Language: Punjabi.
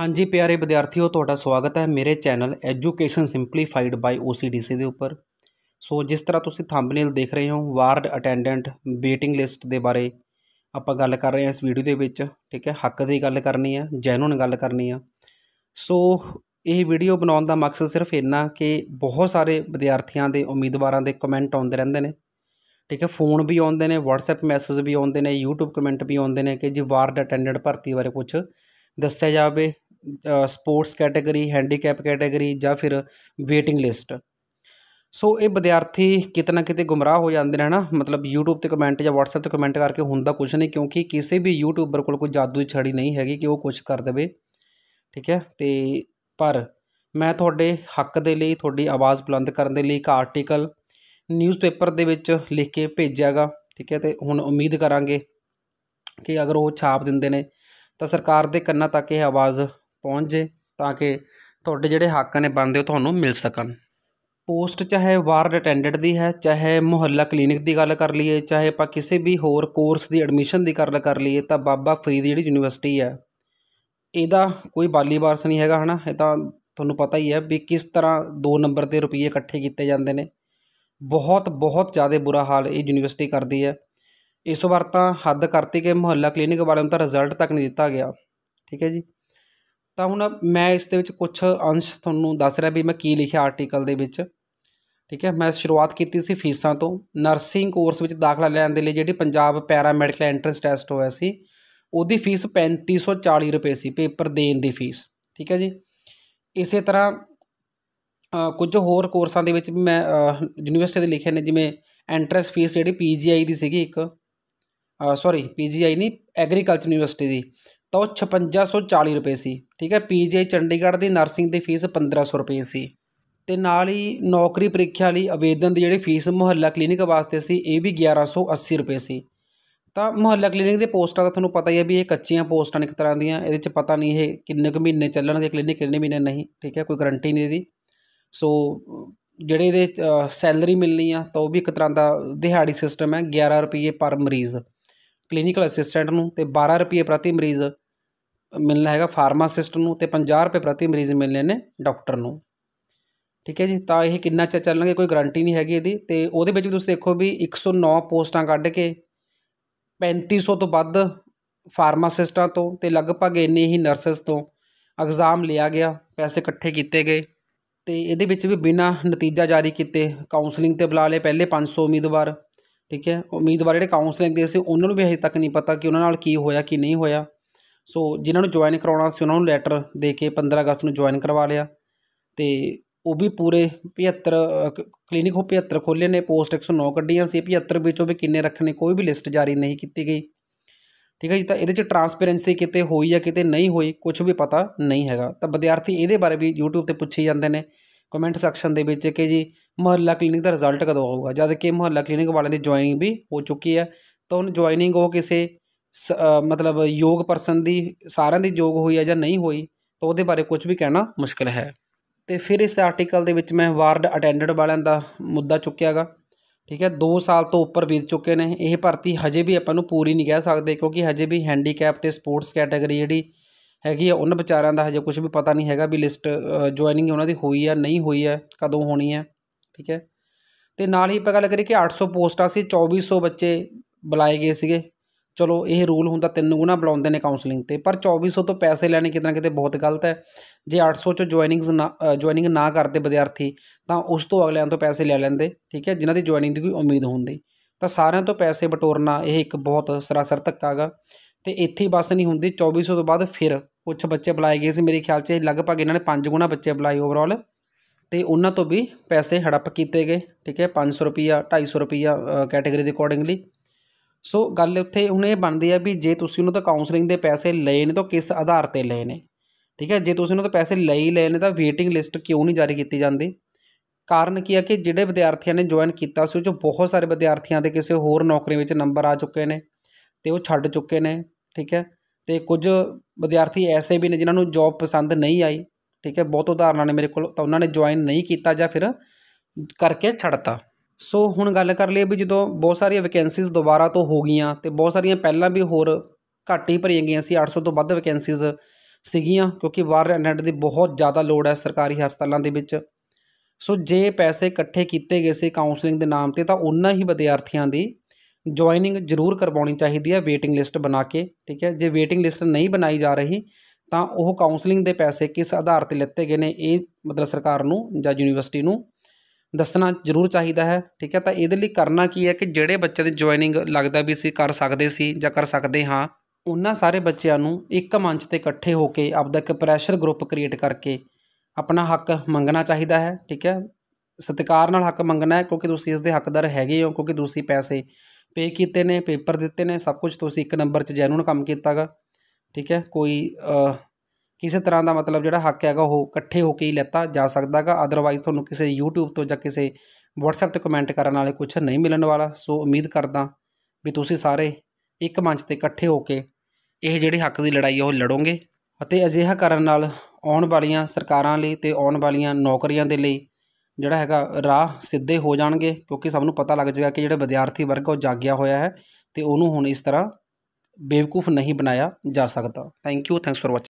ਹਾਂਜੀ ਪਿਆਰੇ ਵਿਦਿਆਰਥੀਓ ਤੁਹਾਡਾ ਸਵਾਗਤ ਹੈ ਮੇਰੇ channel education simplified by OCDC ਦੇ ਉੱਪਰ ਸੋ ਜਿਸ ਤਰ੍ਹਾਂ ਤੁਸੀਂ ਥੰਬਨੇਲ ਦੇਖ ਰਹੇ ਹੋ ਵਾਰਡ ਅਟੈਂਡੈਂਟ ਵੇਟਿੰਗ ਲਿਸਟ ਦੇ ਬਾਰੇ ਆਪਾਂ ਗੱਲ ਕਰ ਰਹੇ ਹਾਂ ਇਸ ਵੀਡੀਓ ਦੇ ਵਿੱਚ ਠੀਕ ਹੈ ਹੱਕ ਦੀ ਗੱਲ ਕਰਨੀ ਹੈ ਜੈਨੂਨ ਗੱਲ ਕਰਨੀ ਆ ਸੋ ਇਹ ਵੀਡੀਓ ਬਣਾਉਣ ਦਾ ਮਕਸਦ ਸਿਰਫ ਇੰਨਾ ਕਿ ਬਹੁਤ ਸਾਰੇ ਵਿਦਿਆਰਥੀਆਂ ਦੇ ਉਮੀਦਵਾਰਾਂ ਦੇ ਕਮੈਂਟ ਆਉਂਦੇ ਰਹਿੰਦੇ ਨੇ ਠੀਕ ਹੈ ਫੋਨ ਵੀ ਆਉਂਦੇ ਨੇ WhatsApp ਮੈਸੇਜ ਵੀ ਆਉਂਦੇ ਨੇ YouTube ਕਮੈਂਟ ਵੀ ਆਉਂਦੇ ਨੇ ਕਿ ਜੀ ਵਾਰਡ ਅਟੈਂਡੈਂਟ ਭਰਤੀ ਬਾਰੇ ਕੁਝ ਦੱਸਿਆ ਜਾਵੇ ਸਪੋਰਟਸ ਕੈਟਾਗਰੀ ਹੈਂਡੀਕੈਪ ਕੈਟਾਗਰੀ ਜਾਂ ਫਿਰ ਵੇਟਿੰਗ ਲਿਸਟ ਸੋ ਇਹ ਵਿਦਿਆਰਥੀ ਕਿਤਨਾ ਕਿਤੇ ਗੁੰਮਰਾਹ ਹੋ ਜਾਂਦੇ ਨੇ ਹਨਾ ਮਤਲਬ YouTube ਤੇ ਕਮੈਂਟ ਜਾਂ WhatsApp ਤੇ ਕਮੈਂਟ ਕਰਕੇ ਹੁੰਦਾ ਕੁਝ ਨਹੀਂ ਕਿਉਂਕਿ ਕਿਸੇ ਵੀ YouTuber ਕੋਲ ਕੋਈ ਜਾਦੂ ਦੀ ਛੜੀ ਨਹੀਂ ਹੈਗੀ ਕਿ ਉਹ ਕੁਝ ਕਰ ਦੇਵੇ ਠੀਕ ਹੈ ਤੇ ਪਰ ਮੈਂ ਤੁਹਾਡੇ ਹੱਕ ਦੇ ਲਈ ਤੁਹਾਡੀ ਆਵਾਜ਼ ਬੁਲੰਦ ਕਰਨ ਦੇ ਲਈ ਇੱਕ ਆਰਟੀਕਲ ਨਿਊਜ਼ਪੇਪਰ ਦੇ ਵਿੱਚ ਲਿਖ ਕੇ ਭੇਜਿਆਗਾ ਠੀਕ ਹੈ ਤੇ ਹੁਣ ਉਮੀਦ ਕਰਾਂਗੇ ਕਿ ਅਗਰ ਉਹ ਛਾਪ ਦਿੰਦੇ ਨੇ ਤਾਂ ਸਰਕਾਰ ਦੇ ਕੰਨਾਂ ਤੱਕ ਇਹ ਆਵਾਜ਼ ਪਹੁੰਚ ਜੇ ਤਾਂ ਕਿ ਤੁਹਾਡੇ ਜਿਹੜੇ ਹੱਕ ਨੇ ਬਣਦੇ ਉਹ ਤੁਹਾਨੂੰ ਮਿਲ ਸਕਣ ਪੋਸਟ ਚਾਹੇ ਵਾਰਡ ਅਟੈਂਡੈਂਟ ਦੀ ਹੈ ਚਾਹੇ ਮੁਹੱਲਾ ਕਲੀਨਿਕ ਦੀ ਗੱਲ ਕਰ ਲਈਏ ਚਾਹੇ ਆਪਾਂ ਕਿਸੇ ਵੀ ਹੋਰ ਕੋਰਸ ਦੀ ਐਡਮਿਸ਼ਨ ਦੀ ਗੱਲ ਕਰ ਲਈਏ ਤਾਂ ਬਾਬਾ ਫਰੀਦ ਜਿਹੜੀ ਯੂਨੀਵਰਸਿਟੀ ਹੈ ਇਹਦਾ ਕੋਈ ਬਾਲੀ ਵਾਰਸ ਨਹੀਂ ਹੈਗਾ ਹਨਾ ਇਹ ਤਾਂ ਤੁਹਾਨੂੰ ਪਤਾ ਹੀ ਹੈ ਵੀ ਕਿਸ ਤਰ੍ਹਾਂ 2 ਨੰਬਰ ਦੇ ਰੁਪਏ ਇਕੱਠੇ ਕੀਤੇ ਜਾਂਦੇ ਨੇ ਬਹੁਤ ਬਹੁਤ ਜ਼ਿਆਦਾ ਬੁਰਾ ਹਾਲ ਇਹ ਯੂਨੀਵਰਸਿਟੀ ਕਰਦੀ ਹੈ ਇਸ ਵਾਰ ਤਾਂ ਹੱਦ ਕਰਤੀ ਕਿ ਮੁਹੱਲਾ ਕਲੀਨਿਕ ਵਾਲਿਆਂ ਨੂੰ ਤਾਂ ਰਿਜ਼ਲਟ ਤੱਕ ਨਹੀਂ ਦਿੱਤਾ ਗਿਆ ਠੀਕ ਹੈ ਜੀ ਤਾਂ ਹੁਣ ਮੈਂ ਇਸ ਦੇ ਵਿੱਚ ਕੁਝ ਅੰਸ਼ ਤੁਹਾਨੂੰ ਦੱਸ ਰਿਹਾ ਵੀ ਮੈਂ ਕੀ ਲਿਖਿਆ ਆਰਟੀਕਲ ਦੇ ਵਿੱਚ ਠੀਕ ਹੈ ਮੈਂ ਸ਼ੁਰੂਆਤ ਕੀਤੀ ਸੀ ਫੀਸਾਂ ਤੋਂ ਨਰਸਿੰਗ ਕੋਰਸ ਵਿੱਚ ਦਾਖਲਾ ਲੈਣ ਦੇ ਲਈ ਜਿਹੜੀ Punjab para medical entrance test ਹੋਇਆ ਸੀ ਉਹਦੀ ਫੀਸ 3540 ਰੁਪਏ ਸੀ ਪੇਪਰ ਦੇਣ ਦੀ ਫੀਸ ਠੀਕ ਹੈ ਜੀ ਇਸੇ ਤਰ੍ਹਾਂ ਕੁਝ ਹੋਰ ਕੋਰਸਾਂ ਦੇ ਵਿੱਚ ਵੀ ਮੈਂ ਯੂਨੀਵਰਸਿਟੀ ਦੇ ਲਿਖੇ ਨੇ ਜਿਵੇਂ ਐਂਟਰੈਂਸ ਫੀਸ ਜਿਹੜੀ ਪੀਜੀਆਈ ਦੀ ਸੀਗੀ ਇੱਕ ਸੌਰੀ ਪੀਜੀਆਈ ਨਹੀਂ ਐਗਰੀਕਲਚਰ ਯੂਨੀਵਰਸਿਟੀ ਦੀ ਤਾਂ ਉਹ 5640 ਰੁਪਏ ਸੀ ਠੀਕ ਹੈ ਪੀਜੀ ਚੰਡੀਗੜ੍ਹ ਦੀ ਨਰਸਿੰਗ ਦੀ ਫੀਸ 1500 ਰੁਪਏ ਸੀ ਤੇ ਨਾਲ ਹੀ ਨੌਕਰੀ ਪ੍ਰੀਖਿਆ ਲਈ ਆਵੇਦਨ ਦੀ ਜਿਹੜੀ ਫੀਸ ਮੁਹੱਲਾ ਕਲੀਨਿਕ ਵਾਸਤੇ ਸੀ ਇਹ ਵੀ 1180 ਰੁਪਏ ਸੀ ਤਾਂ ਮੁਹੱਲਾ ਕਲੀਨਿਕ ਦੇ ਪੋਸਟਾਂ ਦਾ ਤੁਹਾਨੂੰ ਪਤਾ ਹੀ ਹੈ ਵੀ ਇਹ ਕੱਚੀਆਂ ਪੋਸਟਾਂ ਨੇ ਇੱਕ ਤਰ੍ਹਾਂ ਦੀਆਂ ਇਹਦੇ 'ਚ ਪਤਾ ਨਹੀਂ ਇਹ ਕਿੰਨੇ ਕੁ ਮਹੀਨੇ ਚੱਲਣਗੇ ਕਲੀਨਿਕ ਕਿੰਨੇ ਮਹੀਨੇ ਨਹੀਂ ਠੀਕ ਹੈ ਕੋਈ ਗਾਰੰਟੀ ਨਹੀਂ ਇਹਦੀ ਸੋ ਜਿਹੜੇ ਇਹਦੇ ਸੈਲਰੀ ਮਿਲਣੀ ਆ ਤਾਂ ਉਹ ਵੀ ਇੱਕ ਤਰ੍ਹਾਂ ਦਾ ਦਿਹਾੜੀ ਸਿਸਟਮ ਹੈ 11 ਰੁਪਏ ਪਰ ਮਰੀਜ਼ ਕਲੀਨਿਕਲ ਅਸਿਸਟੈਂਟ ਨੂੰ ਤੇ 12 ਰੁਪਏ ਪ੍ਰਤੀ ਮਰੀਜ਼ ਮਿਲਣਾ ਹੈਗਾ ਫਾਰਮਾਸਿਸਟ ਨੂੰ ਤੇ 50 ਰੁਪਏ ਪ੍ਰਤੀ ਮਰੀਜ਼ ਮਿਲਨੇ ਨੇ ਡਾਕਟਰ ਨੂੰ ਠੀਕ ਹੈ ਜੀ ਤਾਂ ਇਹ ਕਿੰਨਾ ਚਾ ਚੱਲਣਗੇ ਕੋਈ ਗਾਰੰਟੀ ਨਹੀਂ ਹੈਗੀ ਇਹਦੀ ਤੇ ਉਹਦੇ ਵਿੱਚ ਵੀ ਤੁਸੀਂ ਦੇਖੋ ਵੀ 109 ਪੋਸਟਾਂ ਕੱਢ ਕੇ 3500 ਤੋਂ ਵੱਧ ਫਾਰਮਾਸਿਸਟਾਂ ਤੋਂ ਤੇ ਲਗਭਗ ਇੰਨੇ ਹੀ ਨਰਸਸ ਤੋਂ ਐਗਜ਼ਾਮ ਲਿਆ ਗਿਆ ਪੈਸੇ ਇਕੱਠੇ ਕੀਤੇ ਗਏ ਤੇ ਇਹਦੇ ਵਿੱਚ ਵੀ ਬਿਨਾ ਨਤੀਜਾ ਜਾਰੀ ਕੀਤੇ ਕਾਉਂਸਲਿੰਗ ਤੇ ਬੁਲਾ ਲਏ ਪਹਿਲੇ 500 ਉਮੀਦਵਾਰ ਠੀਕ ਹੈ ਉਮੀਦਵਾਰ ਜਿਹੜੇ ਕਾਉਂਸਲਿੰਗ ਦੇ ਸੀ ਉਹਨਾਂ ਨੂੰ ਵੀ ਹਜੇ ਤੱਕ ਨਹੀਂ ਪਤਾ ਕਿ ਉਹਨਾਂ ਨਾਲ ਕੀ ਹੋਇਆ ਕੀ ਨਹੀਂ ਹੋਇਆ ਸੋ ਜਿਨ੍ਹਾਂ ਨੂੰ ਜੁਆਇਨ ਕਰਾਉਣਾ ਸੀ ਉਹਨਾਂ ਨੂੰ ਲੈਟਰ ਦੇ ਕੇ 15 ਅਗਸਤ ਨੂੰ ਜੁਆਇਨ ਕਰਵਾ ਲਿਆ ਤੇ ਉਹ ਵੀ ਪੂਰੇ 75 ਕਲੀਨਿਕ ਉਹ 75 ਖੋਲੇ ਨੇ ਪੋਸਟ 109 ਕੱਢੀਆਂ ਸੀ 75 ਵਿੱਚੋਂ ਵੀ ਕਿੰਨੇ ਰੱਖਣੇ ਕੋਈ ਵੀ ਲਿਸਟ ਜਾਰੀ ਨਹੀਂ ਕੀਤੀ ਗਈ ਠੀਕ ਹੈ ਜੀ ਤਾਂ ਇਹਦੇ 'ਚ ਟਰਾਂਸਪੇਰੈਂਸੀ ਕਿਤੇ ਹੋਈ ਜਾਂ ਕਿਤੇ ਨਹੀਂ ਹੋਈ ਕੁਝ ਵੀ ਪਤਾ ਨਹੀਂ ਹੈਗਾ ਤਾਂ ਵਿਦਿਆਰਥੀ ਇਹਦੇ ਬਾਰੇ ਵੀ YouTube ਤੇ ਪੁੱਛੇ ਜਾਂਦੇ ਨੇ ਕਮੈਂਟ ਸੈਕਸ਼ਨ ਦੇ ਵਿੱਚ ਕਿ ਜੀ ਮਹੱਲਾ ਕਲੀਨਿਕ ਦਾ ਰਿਜ਼ਲਟ ਕਦੋਂ ਆਊਗਾ ਜਦ ਕਿ ਮਹੱਲਾ ਕਲੀਨਿਕ ਵਾਲਿਆਂ ਦੀ ਜੁਆਇਨਿੰਗ ਵੀ ਹੋ ਚੁੱਕੀ ਹੈ ਤਾਂ ਹੁਣ ਜੁਆਇਨਿੰਗ ਉਹ ਕਿਸੇ ਮਤਲਬ ਯੋਗ ਪਰਸਨ ਦੀ ਸਾਰਿਆਂ ਦੀ ਯੋਗ ਹੋਈ ਹੈ ਜਾਂ ਨਹੀਂ ਹੋਈ ਤਾਂ ਉਹਦੇ ਬਾਰੇ ਕੁਝ ਵੀ ਕਹਿਣਾ ਮੁਸ਼ਕਲ ਹੈ ਤੇ ਫਿਰ ਇਸ ਆਰਟੀਕਲ ਦੇ ਵਿੱਚ ਮੈਂ ਵਾਰਡ ਅਟੈਂਡਡ ਵਾਲਿਆਂ ਦਾ ਮੁੱਦਾ ਚੁੱਕਿਆਗਾ ਠੀਕ ਹੈ 2 ਸਾਲ ਤੋਂ ਉੱਪਰ ਬੀਤ ਚੁੱਕੇ ਨੇ ਇਹ ਭਰਤੀ ਹਜੇ ਵੀ ਆਪਾਂ ਨੂੰ ਪੂਰੀ ਨਹੀਂ ਕਹਿ ਸਕਦੇ ਕਿਉਂਕਿ ਹਜੇ ਵੀ ਹੈਂਡੀਕੈਪ ਤੇ ਸਪੋਰਟਸ ਕੈਟਾਗਰੀ ਜਿਹੜੀ ਹੈਗੀ ਆ ਉਹਨਾਂ ਵਿਚਾਰਿਆਂ ਦਾ ਹਜੇ ਕੁਝ ਵੀ ਪਤਾ ਨਹੀਂ ਹੈਗਾ ਵੀ ਲਿਸਟ ਜੁਆਇਨਿੰਗ ਉਹਨਾਂ ਦੀ ਹੋਈ ਆ ਨਹੀਂ ਹੋਈ ਆ ਕਦੋਂ ਹੋਣੀ ਆ ਠੀਕ ਹੈ ਤੇ ਨਾਲ ਹੀ ਆਪਾਂ ਗੱਲ ਕਰੀਏ ਕਿ 800 ਪੋਸਟਾਂ ਸੀ 2400 ਬੱਚੇ ਬੁਲਾਏ ਗਏ ਸੀਗੇ ਚਲੋ ਇਹ ਰੂਲ ਹੁੰਦਾ ਤਿੰਨ ਗੁਣਾ ਬੁਲਾਉਂਦੇ ਨੇ ਕਾਉਂਸਲਿੰਗ ਤੇ ਪਰ 2400 ਤੋਂ ਪੈਸੇ ਲੈਣੇ ਕਿਤੇ ਨਾ ਕਿਤੇ ਬਹੁਤ ਗਲਤ ਹੈ ਜੇ 800 ਚ ਜੁਆਇਨਿੰਗਸ ਜੁਆਇਨਿੰਗ ਨਾ ਕਰਦੇ ਵਿਦਿਆਰਥੀ ਤਾਂ ਉਸ ਤੋਂ ਅਗਲਿਆਂ ਤੋਂ ਪੈਸੇ ਲੈ ਲੈਂਦੇ ਠੀਕ ਹੈ ਜਿਨ੍ਹਾਂ ਦੀ ਜੁਆਇਨਿੰਗ ਦੀ ਕੋਈ ਉਮੀਦ ਹੁੰਦੀ ਤਾਂ ਸਾਰਿਆਂ ਤੋਂ ਪੈਸੇ ਬਟੋਰਨਾ ਇਹ ਇੱਕ ਬਹੁਤ ਸਰਾਸਰ ਧੱਕਾਗਾ ਤੇ ਇੱਥੇ ਬਸ ਨਹੀਂ ਹੁੰਦੀ 2400 ਤੋਂ ਬਾਅਦ ਫਿਰ ਕੁਝ ਬੱਚੇ ਬੁਲਾਏ ਗਏ ਸੀ ਮੇਰੇ ਖਿਆਲ 'ਚ ਲਗਭਗ ਇਹਨਾਂ ਨੇ 5 ਗੁਣਾ ਬੱਚੇ ਬੁਲਾਏ ਓਵਰਆਲ ਤੇ ਉਹਨਾਂ ਤੋਂ ਵੀ ਪੈਸੇ ਹੜੱਪ ਕੀਤੇ ਗਏ ਠੀਕ ਹੈ 500 ਰੁਪਿਆ 250 ਰੁਪਿਆ ਕੈਟਾਗਰੀ ਦੇ ਅਕੋਰਡਿੰਗਲੀ ਸੋ ਗੱਲ ਉੱਥੇ ਹੁਣ ਇਹ ਬਣਦੀ ਹੈ ਵੀ ਜੇ ਤੁਸੀਂ ਉਹਨਾਂ ਤੋਂ ਕਾਉਂਸਲਿੰਗ ਦੇ ਪੈਸੇ ਲਏ ਨੇ ਤਾਂ ਕਿਸ ਆਧਾਰ ਤੇ ਲਏ ਨੇ ਠੀਕ ਹੈ ਜੇ ਤੁਸੀਂ ਉਹਨਾਂ ਤੋਂ ਪੈਸੇ ਲਈ ਲਏ ਨੇ ਤਾਂ ਵੇਟਿੰਗ ਲਿਸਟ ਕਿਉਂ ਨਹੀਂ ਜਾਰੀ ਕੀਤੀ ਜਾਂਦੀ ਕਾਰਨ ਕੀ ਹੈ ਕਿ ਜਿਹੜੇ ਵਿਦਿਆਰਥੀਆਂ ਨੇ ਜੁਆਇਨ ਕੀਤਾ ਸੀ ਉਹ ਜੋ ਬਹੁਤ ਸਾਰੇ ਵਿਦਿਆਰਥੀਆਂ ਦੇ ਕਿਸੇ ਹੋਰ ਨੌਕਰੀ ਵਿੱਚ ਨੰਬਰ ਆ ਚੁੱਕੇ ਨੇ ਤੇ ਉਹ ਛੱਡ ਚੁੱਕੇ ਨੇ ਠੀਕ ਹੈ ਤੇ ਕੁਝ ਵਿਦਿਆਰਥੀ ਐਸੇ ਵੀ ਨੇ ਜਿਨ੍ਹਾਂ ਨੂੰ ਜੌਬ ਪਸੰਦ ਨਹੀਂ ਆਈ ਠੀਕ ਹੈ ਬਹੁਤ ਉਦਾਹਰਨਾਂ ਨੇ ਮੇਰੇ ਕੋਲ ਤਾਂ ਉਹਨਾਂ ਨੇ ਜੁਆਇਨ ਨਹੀਂ ਕੀਤਾ ਜਾਂ ਫਿਰ ਕਰਕੇ ਛੱਡਤਾ ਸੋ ਹੁਣ ਗੱਲ ਕਰ ਲਈਏ ਵੀ ਜਦੋਂ ਬਹੁਤ ਸਾਰੀਆਂ ਵੈਕੈਂਸੀਜ਼ ਦੁਬਾਰਾ ਤੋਂ ਹੋ ਗਈਆਂ ਤੇ ਬਹੁਤ ਸਾਰੀਆਂ ਪਹਿਲਾਂ ਵੀ ਹੋਰ ਘੱਟ ਹੀ ਭਰੀਆਂ ਗਈਆਂ ਸੀ 800 ਤੋਂ ਵੱਧ ਵੈਕੈਂਸੀਜ਼ ਸੀਗੀਆਂ ਕਿਉਂਕਿ ਵਾਰ ਅਟੈਂਡੈਂਟ ਦੀ ਬਹੁਤ ਜ਼ਿਆਦਾ ਲੋੜ ਹੈ ਸਰਕਾਰੀ ਹਸਪਤਾਲਾਂ ਦੇ ਵਿੱਚ ਸੋ ਜੇ ਪੈਸੇ ਇਕੱਠੇ ਕੀਤੇ ਗਏ ਸੀ ਕਾਉਂਸਲਿੰਗ ਦੇ ਨਾਮ ਤੇ ਤਾਂ ਉਹਨਾਂ ਹੀ ਵਿਦਿਆਰਥੀਆਂ ਦੀ ਜੁਆਇਨਿੰਗ ਜ਼ਰੂਰ ਕਰਵਾਉਣੀ ਚਾਹੀਦੀ ਹੈ ਵੇਟਿੰਗ ਲਿਸਟ ਬਣਾ ਕੇ ਠੀਕ ਹੈ ਜੇ ਵੇਟਿੰਗ ਲਿਸਟ ਨਹੀਂ ਬਣਾਈ ਜਾ ਰਹੀ ਤਾਂ ਉਹ ਕਾਉਂਸਲਿੰਗ ਦੇ ਪੈਸੇ ਕਿਸ ਆਧਾਰ ਤੇ ਲੱਤੇ ਗਏ ਨੇ ਇਹ ਮਤਲਬ ਸਰਕਾਰ ਨੂੰ ਜਾਂ ਯੂਨੀਵਰਸਿਟੀ ਨੂੰ ਦੱਸਣਾ ਜ਼ਰੂਰ ਚਾਹੀਦਾ ਹੈ ਠੀਕ ਹੈ ਤਾਂ ਇਹਦੇ ਲਈ ਕਰਨਾ ਕੀ ਹੈ ਕਿ ਜਿਹੜੇ ਬੱਚੇ ਦੀ ਜੁਆਇਨਿੰਗ ਲੱਗਦਾ ਵੀ ਸੀ ਕਰ ਸਕਦੇ ਸੀ ਜਾਂ ਕਰ ਸਕਦੇ ਹਾਂ ਉਹਨਾਂ ਸਾਰੇ ਬੱਚਿਆਂ ਨੂੰ ਇੱਕ ਮੰਚ ਤੇ ਇਕੱਠੇ ਹੋ ਕੇ ਆਪਦਾ ਇੱਕ ਪ੍ਰੈਸ਼ਰ ਗਰੁੱਪ ਕ੍ਰੀਏਟ ਕਰਕੇ ਆਪਣਾ ਹੱਕ ਮੰਗਣਾ ਚਾਹੀਦਾ ਹੈ ਠੀਕ ਹੈ ਸਤਿਕਾਰ ਨਾਲ ਹੱਕ ਮੰਗਣਾ ਹੈ ਕਿਉਂਕਿ ਤੁਸੀਂ ਇਸ ਦੇ ਹੱਕਦਾਰ ਹੈਗੇ ਹੋ ਕਿਉਂਕਿ ਤੁਸੀਂ ਪੈਸੇ ਪੇ ਕੀਤੇ ਨੇ ਪੇਪਰ ਦਿੱਤੇ ਨੇ ਸਭ ਕੁਝ ਤੁਸੀਂ ਇੱਕ ਨੰਬਰ 'ਚ ਜੈਨੂਨ ਕੰਮ ਕੀਤਾਗਾ ਠੀਕ ਹੈ ਕੋਈ ਕਿਸੇ ਤਰ੍ਹਾਂ ਦਾ ਮਤਲਬ ਜਿਹੜਾ ਹੱਕ ਹੈਗਾ ਉਹ ਇਕੱਠੇ ਹੋ ਕੇ ਹੀ ਲੈਤਾ ਜਾ ਸਕਦਾਗਾ ਅਦਰਵਾਈਜ਼ ਤੁਹਾਨੂੰ ਕਿਸੇ YouTube ਤੋਂ ਜਾਂ ਕਿਸੇ WhatsApp ਤੇ ਕਮੈਂਟ ਕਰਨ ਵਾਲੇ ਕੁਝ ਨਹੀਂ ਮਿਲਣ ਵਾਲਾ ਸੋ ਉਮੀਦ ਕਰਦਾ ਵੀ ਤੁਸੀਂ ਸਾਰੇ ਇੱਕ ਮੰਚ ਤੇ ਇਕੱਠੇ ਹੋ ਕੇ ਇਹ ਜਿਹੜੀ ਹੱਕ ਦੀ ਲੜਾਈ ਉਹ ਲੜੋਗੇ ਅਤੇ ਅਜਿਹਾ ਕਰਨ ਨਾਲ ਆਉਣ ਵਾਲੀਆਂ ਸਰਕਾਰਾਂ ਲਈ ਤੇ ਆਉਣ ਵਾਲੀਆਂ ਨੌਕਰੀਆਂ ਦੇ ਲਈ ਜਿਹੜਾ ਹੈਗਾ ਰਾਹ ਸਿੱਧੇ ਹੋ ਜਾਣਗੇ ਕਿਉਂਕਿ ਸਭ ਨੂੰ ਪਤਾ ਲੱਗ ਜਾਏਗਾ ਕਿ ਜਿਹੜੇ ਵਿਦਿਆਰਥੀ ਵਰਗ ਉਹ ਜਾਗਿਆ ਹੋਇਆ ਹੈ ਤੇ ਉਹਨੂੰ ਹੁਣ ਇਸ ਤਰ੍ਹਾਂ ਬੇਵਕੂਫ ਨਹੀਂ ਬਣਾਇਆ ਜਾ ਸਕਦਾ ਥੈਂਕ ਯੂ ਥੈਂਕਸ ਫॉर